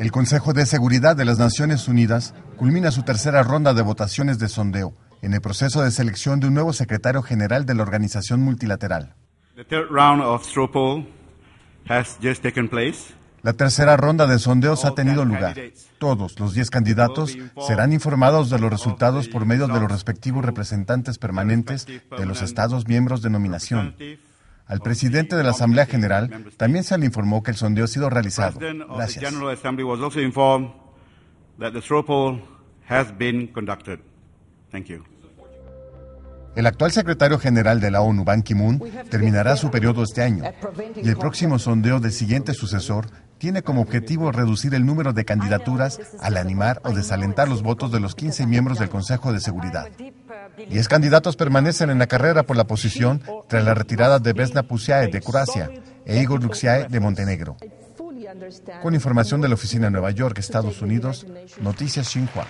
El Consejo de Seguridad de las Naciones Unidas culmina su tercera ronda de votaciones de sondeo en el proceso de selección de un nuevo secretario general de la organización multilateral. La tercera ronda de sondeos ha tenido lugar. Todos los 10 candidatos serán informados de los resultados por medio de los respectivos representantes permanentes de los Estados miembros de nominación. Al presidente de la Asamblea General también se le informó que el sondeo ha sido realizado. Gracias. El actual secretario general de la ONU, Ban Ki-moon, terminará su periodo este año y el próximo sondeo del siguiente sucesor tiene como objetivo reducir el número de candidaturas al animar o desalentar los votos de los 15 miembros del Consejo de Seguridad. Diez candidatos permanecen en la carrera por la posición tras la retirada de Vesna Pusiae de Croacia e Igor Luxiae de Montenegro. Con información de la Oficina de Nueva York, Estados Unidos, Noticias Xinhua.